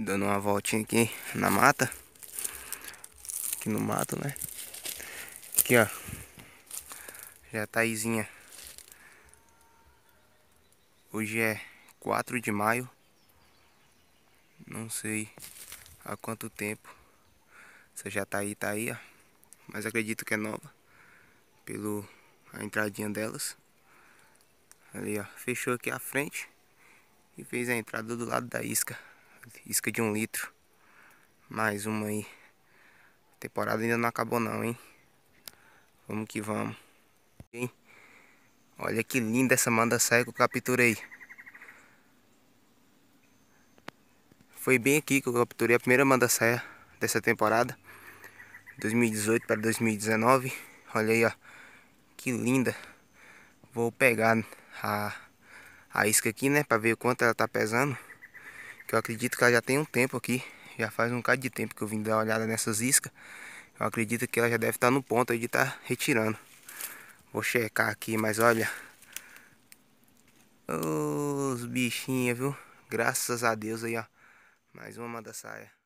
Dando uma voltinha aqui na mata. Aqui no mato, né? Aqui, ó. Já tá aízinha. Hoje é 4 de maio. Não sei há quanto tempo. você já tá aí, tá aí, ó. Mas acredito que é nova. Pelo a entradinha delas. Ali, ó. Fechou aqui a frente. E fez a entrada do lado da isca isca de um litro. Mais uma aí. A temporada ainda não acabou não, hein? Vamos que vamos. Hein? Olha que linda essa manda saia que eu capturei. Foi bem aqui que eu capturei a primeira manda saia dessa temporada. 2018 para 2019. Olha aí, ó. Que linda. Vou pegar a, a isca aqui, né? Pra ver o quanto ela tá pesando. Que eu acredito que ela já tem um tempo aqui. Já faz um bocado de tempo que eu vim dar uma olhada nessas iscas. Eu acredito que ela já deve estar no ponto de estar tá retirando. Vou checar aqui, mas olha. Os bichinhos, viu? Graças a Deus aí, ó. Mais uma da saia.